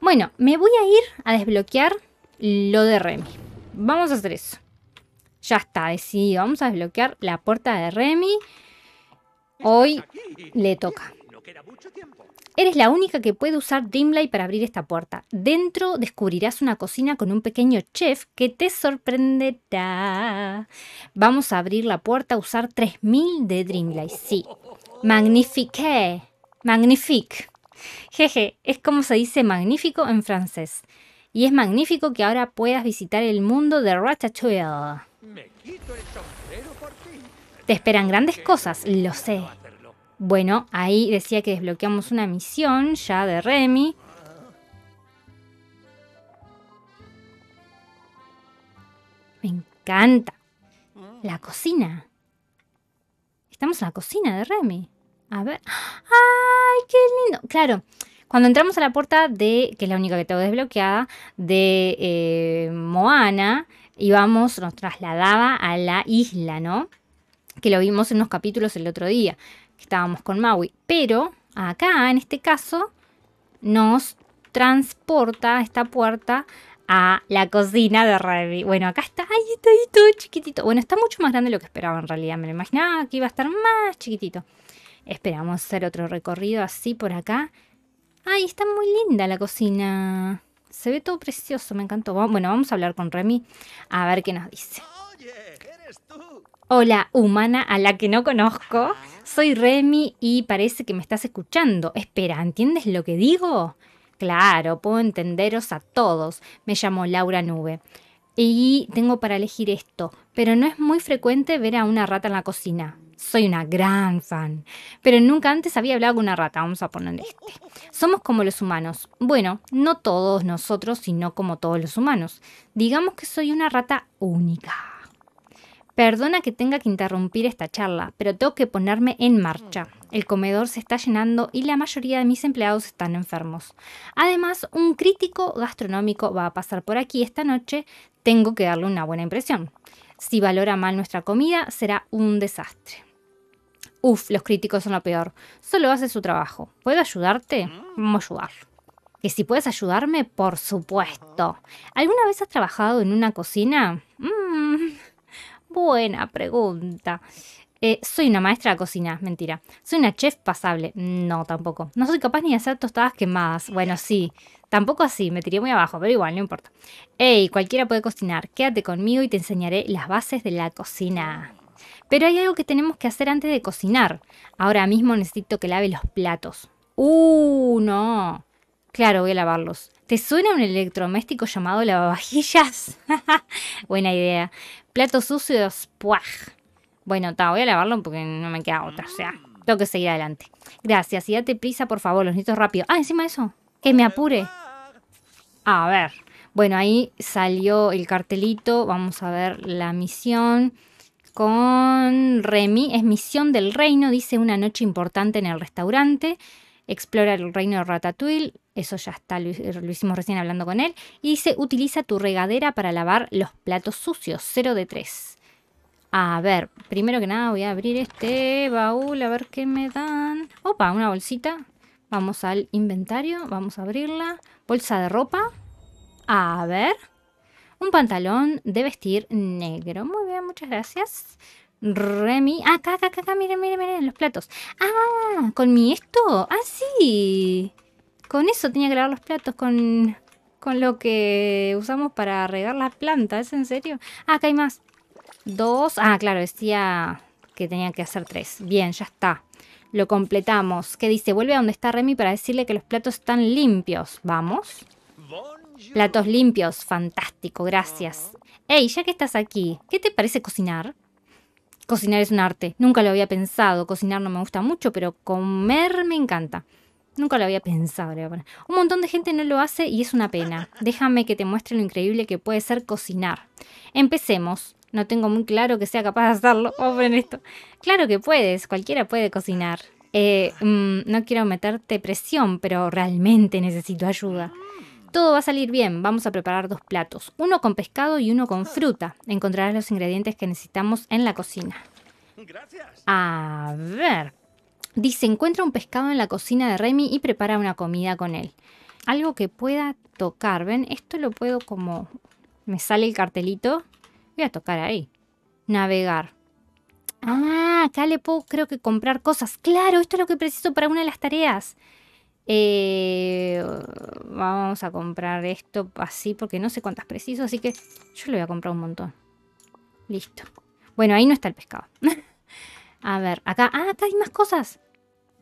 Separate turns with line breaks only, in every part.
Bueno, me voy a ir a desbloquear lo de Remy. Vamos a hacer eso. Ya está decidido. Vamos a desbloquear la puerta de Remy. Hoy le toca. Eres la única que puede usar Dreamlight para abrir esta puerta. Dentro descubrirás una cocina con un pequeño chef que te sorprenderá. Vamos a abrir la puerta a usar 3000 de Dreamlight. Sí. Magnifique. Magnifique. Jeje, es como se dice magnífico en francés. Y es magnífico que ahora puedas visitar el mundo de Ratatouille. Te esperan grandes cosas, lo sé. Bueno, ahí decía que desbloqueamos una misión ya de Remy. Me encanta. La cocina. Estamos en la cocina de Remy. A ver. ¡Ah! ¡ay, qué lindo! Claro, cuando entramos a la puerta de, que es la única que tengo desbloqueada, de eh, Moana, íbamos, nos trasladaba a la isla, ¿no? Que lo vimos en unos capítulos el otro día, que estábamos con Maui. Pero acá, en este caso, nos transporta esta puerta a la cocina de Remy. Bueno, acá está, ahí está, ahí todo chiquitito. Bueno, está mucho más grande de lo que esperaba en realidad. Me lo imaginaba que iba a estar más chiquitito. Esperamos hacer otro recorrido así por acá. ¡Ay, está muy linda la cocina! Se ve todo precioso, me encantó. Bueno, vamos a hablar con Remy a ver qué nos dice. Hola, humana a la que no conozco. Soy Remy y parece que me estás escuchando. Espera, ¿entiendes lo que digo? Claro, puedo entenderos a todos. Me llamo Laura Nube. Y tengo para elegir esto, pero no es muy frecuente ver a una rata en la cocina. Soy una gran fan, pero nunca antes había hablado con una rata, vamos a ponerle este. Somos como los humanos. Bueno, no todos nosotros, sino como todos los humanos. Digamos que soy una rata única. Perdona que tenga que interrumpir esta charla, pero tengo que ponerme en marcha. El comedor se está llenando y la mayoría de mis empleados están enfermos. Además, un crítico gastronómico va a pasar por aquí esta noche. Tengo que darle una buena impresión. Si valora mal nuestra comida, será un desastre. Uf, los críticos son lo peor. Solo hace su trabajo. ¿Puedo ayudarte? Mm. Vamos a ayudar. Que si puedes ayudarme, por supuesto. ¿Alguna vez has trabajado en una cocina? Mm. buena pregunta. Eh, soy una maestra de cocina, mentira. Soy una chef pasable. No, tampoco. No soy capaz ni de hacer tostadas quemadas. Bueno, sí. Tampoco así, me tiré muy abajo, pero igual, no importa. Ey, cualquiera puede cocinar. Quédate conmigo y te enseñaré las bases de la cocina. Pero hay algo que tenemos que hacer antes de cocinar. Ahora mismo necesito que lave los platos. ¡Uh, no! Claro, voy a lavarlos. ¿Te suena un electrodoméstico llamado lavavajillas? Buena idea. Platos sucios, puaj. Bueno, ta, voy a lavarlo porque no me queda otra. O sea, tengo que seguir adelante. Gracias y date prisa, por favor, los necesito rápido. Ah, encima de eso. Que me apure. A ver. Bueno, ahí salió el cartelito. Vamos a ver la misión con Remy. Es Misión del Reino, dice una noche importante en el restaurante. Explora el reino de Ratatouille, eso ya está, lo, hicimos recién hablando con él. Y dice, utiliza tu regadera para lavar los platos sucios, 0 de 3. A ver, primero que nada voy a abrir este baúl, a ver qué me dan. Opa, una bolsita. Vamos al inventario, vamos a abrirla. Bolsa de ropa. A ver un pantalón de vestir negro. Muy bien, muchas gracias. Remy. Ah, acá, acá, acá, miren, miren, miren los platos. Ah, con mi esto. Ah, sí. Con eso tenía que lavar los platos, con, con lo que usamos para regar las plantas. ¿Es en serio? Ah, acá hay más. Dos. Ah, claro, decía que tenía que hacer tres. Bien, ya está. Lo completamos. ¿Qué dice? Vuelve a donde está Remy para decirle que los platos están limpios. Vamos. Platos limpios, fantástico, gracias. Hey, ya que estás aquí, ¿qué te parece cocinar? Cocinar es un arte, nunca lo había pensado. Cocinar no me gusta mucho, pero comer me encanta. Nunca lo había pensado. Un montón de gente no lo hace y es una pena. Déjame que te muestre lo increíble que puede ser cocinar. Empecemos. No tengo muy claro que sea capaz de hacerlo. esto. Claro que puedes, cualquiera puede cocinar. Eh, mm, no quiero meterte presión, pero realmente necesito ayuda. Todo va a salir bien. Vamos a preparar dos platos, uno con pescado y uno con fruta. Encontrarás los ingredientes que necesitamos en la cocina. Gracias. A ver. Dice, encuentra un pescado en la cocina de Remy y prepara una comida con él. Algo que pueda tocar. ¿Ven? Esto lo puedo como... Me sale el cartelito. Voy a tocar ahí. Navegar. Ah, acá le puedo creo que comprar cosas. Claro, esto es lo que preciso para una de las tareas. Eh, vamos a comprar esto así porque no sé cuántas preciso, así que yo le voy a comprar un montón. Listo. Bueno, ahí no está el pescado. a ver, acá, ah, acá hay más cosas.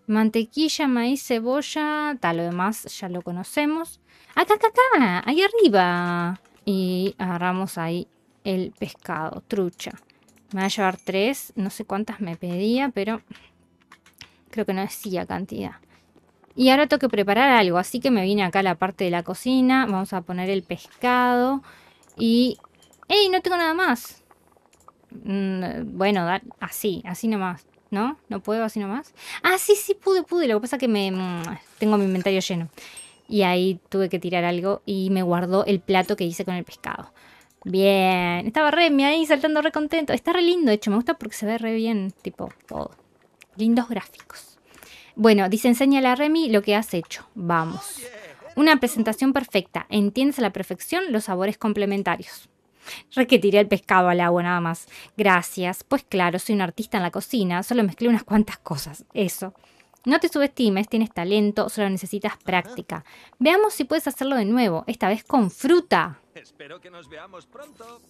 Mantequilla, maíz, cebolla, tal, lo demás ya lo conocemos. Acá, acá, acá, ahí arriba. Y agarramos ahí el pescado, trucha. Me va a llevar tres, no sé cuántas me pedía, pero creo que no decía cantidad. Y ahora tengo que preparar algo, así que me vine acá a la parte de la cocina. Vamos a poner el pescado. Y... ¡Ey! No tengo nada más. Mm, bueno, así, así nomás. ¿No? ¿No puedo así nomás? Ah, sí, sí, pude, pude. Lo que pasa es que me... Mm, tengo mi inventario lleno. Y ahí tuve que tirar algo y me guardó el plato que hice con el pescado. Bien. Estaba re, me ahí saltando re contento. Está re lindo, de hecho. Me gusta porque se ve re bien, tipo, Lindos gráficos. Bueno, dice, enséñale a Remy lo que has hecho. Vamos. Una presentación perfecta. Entiendes a la perfección los sabores complementarios. Re tiré el pescado al agua nada más. Gracias. Pues claro, soy un artista en la cocina, solo mezclé unas cuantas cosas. Eso. No te subestimes, tienes talento, solo necesitas práctica. Veamos si puedes hacerlo de nuevo, esta vez con fruta. Espero que nos veamos pronto.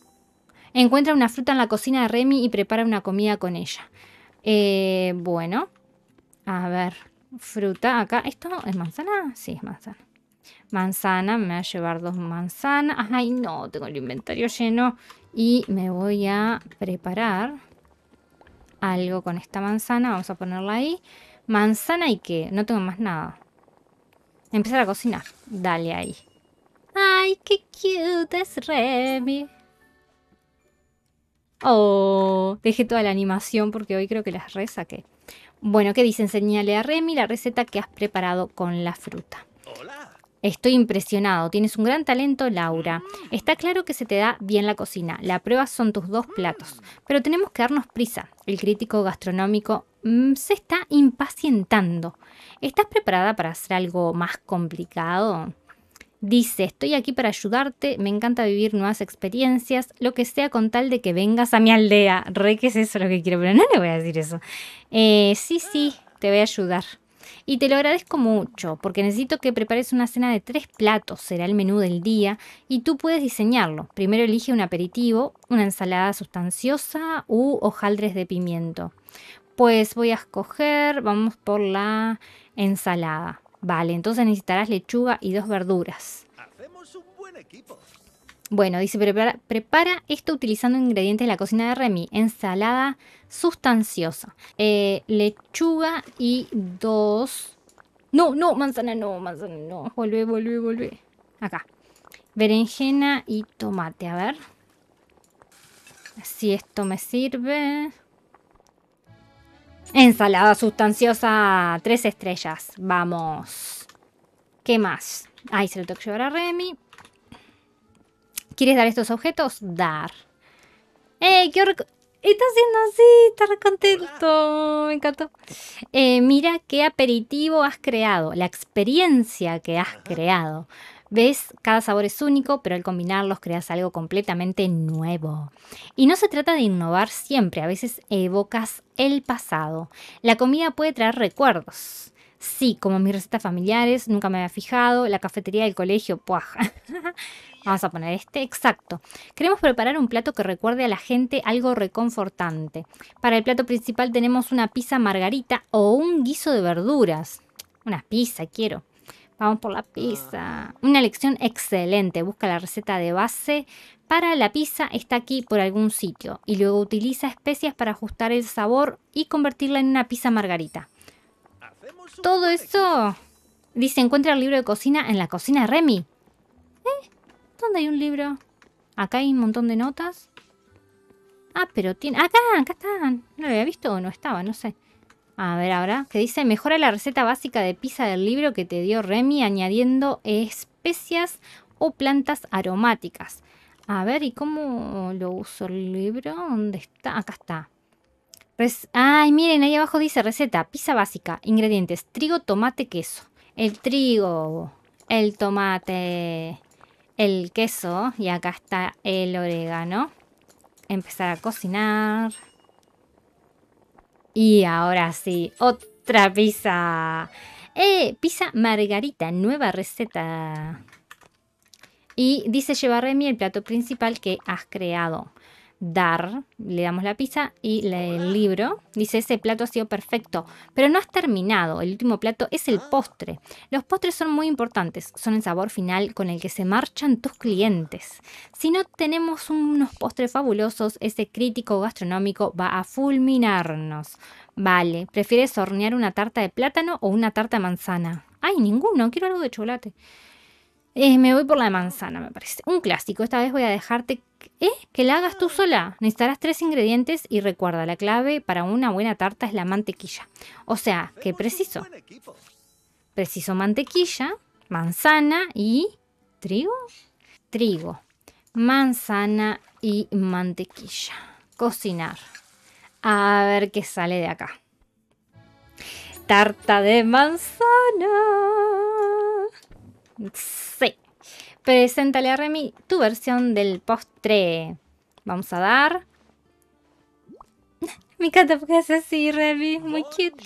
Encuentra una fruta en la cocina de Remy y prepara una comida con ella. Eh, bueno, a ver, fruta acá. ¿Esto es manzana? Sí, es manzana. Manzana, me va a llevar dos manzanas. Ay, no, tengo el inventario lleno. Y me voy a preparar algo con esta manzana. Vamos a ponerla ahí. Manzana y qué. No tengo más nada. Empezar a cocinar. Dale ahí. Ay, qué cute es Remy. Oh, dejé toda la animación porque hoy creo que las saqué bueno, ¿qué dicen? Enseñale a Remy la receta que has preparado con la fruta. Hola. Estoy impresionado, tienes un gran talento, Laura. Mm. Está claro que se te da bien la cocina, la prueba son tus dos platos, mm. pero tenemos que darnos prisa. El crítico gastronómico mm, se está impacientando. ¿Estás preparada para hacer algo más complicado? Dice, estoy aquí para ayudarte, me encanta vivir nuevas experiencias, lo que sea con tal de que vengas a mi aldea. Rey, que es eso lo que quiero, pero no le voy a decir eso. Eh, sí, sí, te voy a ayudar. Y te lo agradezco mucho, porque necesito que prepares una cena de tres platos, será el menú del día, y tú puedes diseñarlo. Primero elige un aperitivo, una ensalada sustanciosa u hojaldres de pimiento. Pues voy a escoger, vamos por la ensalada. Vale, entonces necesitarás lechuga y dos verduras. Hacemos un buen equipo. Bueno, dice, prepara, prepara, esto utilizando ingredientes de la cocina de Remy. Ensalada sustanciosa. Eh, lechuga y dos... No, no, manzana no, manzana no. Volvé, volvé, volvé. Acá. Berenjena y tomate. A ver. Si esto me sirve. Ensalada sustanciosa, tres estrellas. Vamos. ¿Qué más? Ahí se lo tengo que llevar a Remy. ¿Quieres dar estos objetos? Dar. ¡Eh! ¡Qué Está haciendo así, está contento. Me encantó. Eh, mira qué aperitivo has creado, la experiencia que has creado. Ves, cada sabor es único, pero al combinarlos creas algo completamente nuevo. Y no se trata de innovar siempre, a veces evocas el pasado. La comida puede traer recuerdos. Sí, como mis recetas familiares, nunca me había fijado, la cafetería del colegio, puaja. Vamos a poner este, exacto. Queremos preparar un plato que recuerde a la gente algo reconfortante. Para el plato principal tenemos una pizza margarita o un guiso de verduras. Una pizza, quiero. Vamos por la pizza. Una lección excelente. Busca la receta de base para la pizza, está aquí por algún sitio. Y luego utiliza especias para ajustar el sabor y convertirla en una pizza margarita. Todo eso dice: encuentra el libro de cocina en la cocina de Remy. ¿Eh? ¿Dónde hay un libro? Acá hay un montón de notas. Ah, pero tiene. Acá, acá están. No lo había visto o no estaba, no sé. A ver ahora, que dice, mejora la receta básica de pizza del libro que te dio Remy añadiendo especias o plantas aromáticas. A ver, ¿y cómo lo uso el libro? ¿Dónde está? Acá está. Ay, miren, ahí abajo dice receta, pizza básica, ingredientes, trigo, tomate, queso. El trigo, el tomate, el queso y acá está el orégano. Empezar a cocinar. Y ahora sí, otra pizza. Eh, pizza margarita, nueva receta. Y dice llevarme el plato principal que has creado dar, le damos la pizza y lee el libro. Dice, ese plato ha sido perfecto, pero no has terminado. El último plato es el postre. Los postres son muy importantes, son el sabor final con el que se marchan tus clientes. Si no tenemos unos postres fabulosos, ese crítico gastronómico va a fulminarnos. Vale, ¿prefieres hornear una tarta de plátano o una tarta de manzana? Ay, ninguno, quiero algo de chocolate. Eh, me voy por la manzana, me parece. Un clásico. Esta vez voy a dejarte eh, que la hagas tú sola. Necesitarás tres ingredientes y recuerda, la clave para una buena tarta es la mantequilla. O sea, que preciso. Preciso mantequilla, manzana y trigo. Trigo, manzana y mantequilla. Cocinar. A ver qué sale de acá. Tarta de manzana. Sí. Preséntale a Remy tu versión del postre. Vamos a dar. Me encanta porque hace así, Remy. Muy cute.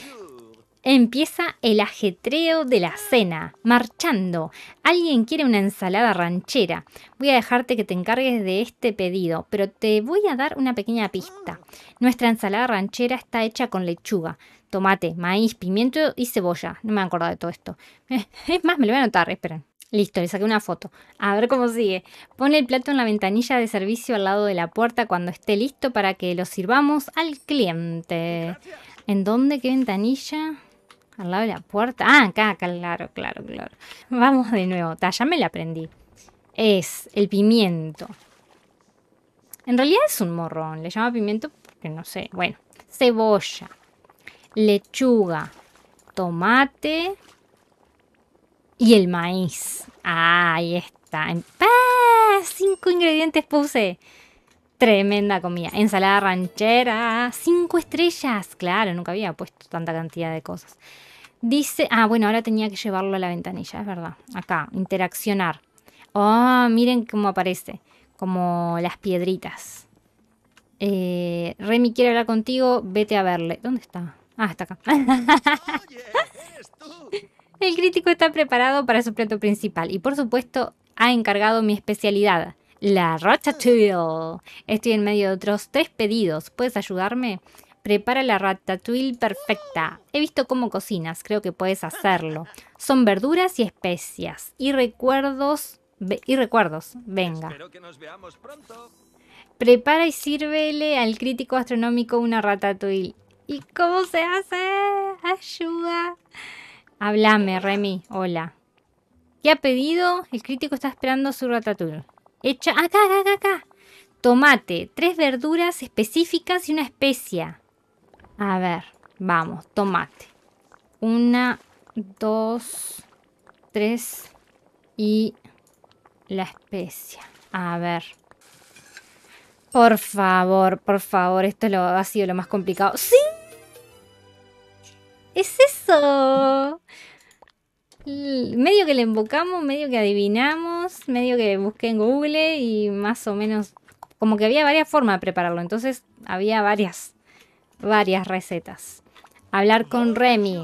Empieza el ajetreo de la cena, marchando. Alguien quiere una ensalada ranchera. Voy a dejarte que te encargues de este pedido, pero te voy a dar una pequeña pista. Nuestra ensalada ranchera está hecha con lechuga tomate, maíz, pimiento y cebolla. No me acuerdo de todo esto. Es más, me lo voy a notar. esperen. Listo, le saqué una foto. A ver cómo sigue. Pone el plato en la ventanilla de servicio al lado de la puerta cuando esté listo para que lo sirvamos al cliente. ¿En dónde? ¿Qué ventanilla? Al lado de la puerta. Ah, acá, claro, claro, claro. Vamos de nuevo. ya me la aprendí. Es el pimiento. En realidad es un morrón. Le llama pimiento porque no sé. Bueno, cebolla lechuga, tomate y el maíz. Ah, ahí está. ¡Ah! Cinco ingredientes puse. Tremenda comida. Ensalada ranchera. Cinco estrellas. Claro, nunca había puesto tanta cantidad de cosas. Dice. Ah, bueno, ahora tenía que llevarlo a la ventanilla, es verdad. Acá, interaccionar. Oh, miren cómo aparece. Como las piedritas. Eh, Remy quiere hablar contigo. Vete a verle. ¿Dónde está? Ah, está acá. El crítico está preparado para su plato principal y por supuesto ha encargado mi especialidad, la ratatouille. Estoy en medio de otros tres pedidos. ¿Puedes ayudarme? Prepara la ratatouille perfecta. He visto cómo cocinas, creo que puedes hacerlo. Son verduras y especias y recuerdos y recuerdos. Venga. Prepara y sírvele al crítico astronómico una ratatouille ¿Y cómo se hace? Ayuda. Háblame, Remy. Hola. ¿Qué ha pedido? El crítico está esperando su ratatouille. Hecha acá, acá, acá, acá. Tomate, tres verduras específicas y una especia. A ver, vamos, tomate. Una, dos, tres y la especia. A ver. Por favor, por favor, esto lo, ha sido lo más complicado. ¡Sí! Es eso. Medio que le invocamos, medio que adivinamos, medio que busqué en Google y más o menos como que había varias formas de prepararlo. Entonces había varias, varias recetas. Hablar con Remy.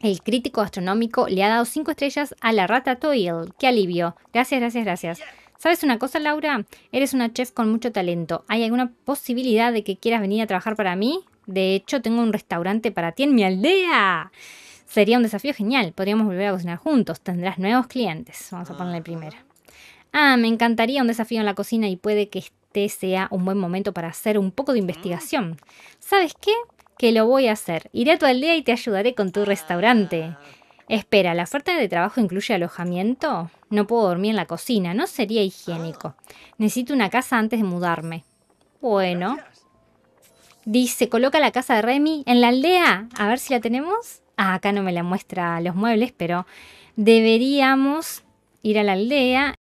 El crítico astronómico le ha dado 5 estrellas a la rata Toil. ¡Qué alivio! Gracias, gracias, gracias. ¿Sabes una cosa, Laura? Eres una chef con mucho talento. ¿Hay alguna posibilidad de que quieras venir a trabajar para mí? De hecho, tengo un restaurante para ti en mi aldea. Sería un desafío genial. Podríamos volver a cocinar juntos. Tendrás nuevos clientes. Vamos a ponerle ah. primero. Ah, me encantaría un desafío en la cocina y puede que este sea un buen momento para hacer un poco de investigación. Mm. ¿Sabes qué? Que lo voy a hacer. Iré a tu aldea y te ayudaré con tu restaurante. Ah. Espera, ¿la oferta de trabajo incluye alojamiento? No puedo dormir en la cocina, no sería higiénico. Ah. Necesito una casa antes de mudarme. Bueno, Dice, coloca la casa de Remy en la aldea. A ver si la tenemos. Ah, acá no me la muestra los muebles, pero deberíamos ir a la aldea